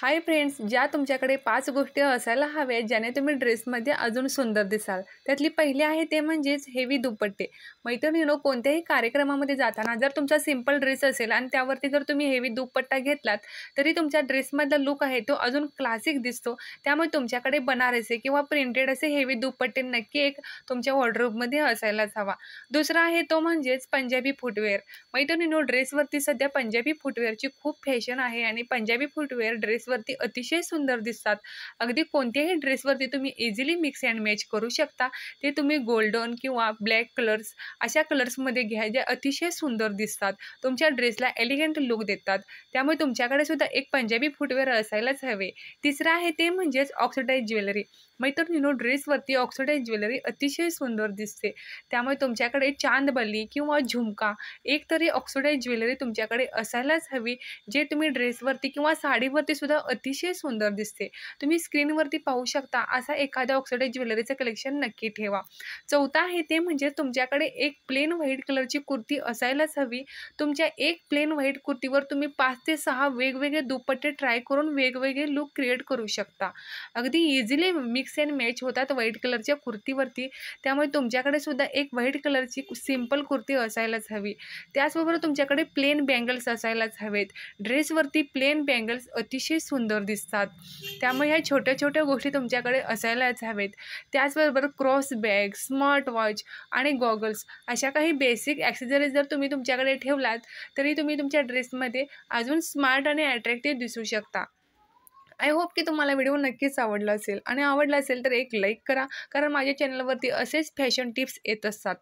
hi friends ज्या तुमच्याकडे पाच गोष्टी असायला हव्यात ज्याने तुम्ही ड्रेसमध्ये अजून सुंदर दिसाल त्यातली पहिली आहे ते म्हणजेच हेवी दुपट्टे मैत्रिणीनो कोणत्याही कार्यक्रमामध्ये जाताना जर तुमचा सिम्पल ड्रेस असेल आणि त्यावरती जर तुम्ही हेवी दुपट्टा घेतलात तरी तुमच्या ड्रेसमधला लुक आहे तो अजून क्लासिक दिसतो त्यामुळे तुमच्याकडे बनारसे किंवा प्रिंटेड असे हेवी दुपट्टे नक्की एक तुमच्या वॉर्ड्रोबमध्ये असायलाच हवा दुसरा आहे तो म्हणजेच पंजाबी फुटवेअर मैत्रिणीनो ड्रेसवरती सध्या पंजाबी फुटवेअरची खूप फॅशन आहे आणि पंजाबी फुटवेअर ड्रेस ड्रेसवरती अतिशय सुंदर दिसतात अगदी कोणत्याही ड्रेसवरती तुम्ही इझिली मिक्स अँड मॅच करू शकता ते तुम्ही गोल्डन किंवा ब्लॅक कलर्स अशा कलर्समध्ये घ्या ज्या अतिशय सुंदर दिसतात तुमच्या ड्रेसला एलिगंट लुक देतात त्यामुळे तुमच्याकडे सुद्धा एक पंजाबी फुटवेअर असायलाच हवे तिसरं आहे ते म्हणजेच ऑक्सिडाईज ज्वेलरी मैत्रिणीनो ड्रेसवरती ऑक्सिडाईज ज्वेलरी अतिशय सुंदर दिसते त्यामुळे तुमच्याकडे चांदबल्ली किंवा झुमका एक तरी ऑक्सिडाईज ज्वेलरी तुमच्याकडे असायलाच हवी जे तुम्ही ड्रेसवरती किंवा साडीवरती सुद्धा अतिशय सुंदर दिसते तुम्ही स्क्रीनवरती पाहू शकता असा एखाद्या ऑक्सिडाईज ज्वेलरीचं कलेक्शन नक्की ठेवा चौथा आहे ते म्हणजे तुमच्याकडे एक प्लेन व्हाईट कलरची कुर्ती असायलाच हवी तुमच्या एक प्लेन व्हाईट कुर्तीवर तुम्ही पाच ते सहा वेगवेगळे दुपट्टे ट्राय करून वेगवेगळे लुक क्रिएट करू शकता अगदी इझिली मिक्स अँड मॅच होतात व्हाईट कलरच्या कुर्तीवरती त्यामुळे तुमच्याकडे सुद्धा एक व्हाईट कलरची सिंपल कुर्ती असायलाच हवी त्याचबरोबर तुमच्याकडे प्लेन बँगल्स असायलाच हवेत ड्रेसवरती प्लेन बँगल्स अतिशय सुंदर दिसतात त्यामुळे ह्या छोट्या छोट्या गोष्टी तुमच्याकडे असायलाच हवेत त्याचबरोबर क्रॉस बॅग स्मार्ट वॉच आणि गॉगल्स अशा काही बेसिक ॲक्सेसरीज जर तुम्ही तुमच्याकडे ठेवलात तरी तुम्ही तुमच्या ड्रेसमध्ये अजून स्मार्ट आणि ॲट्रॅक्टिव्ह दिसू शकता आय होप की तुम्हाला व्हिडिओ नक्कीच आवडला असेल आणि आवडला असेल तर एक लाईक करा कारण माझ्या चॅनलवरती असेच फॅशन टिप्स येत असतात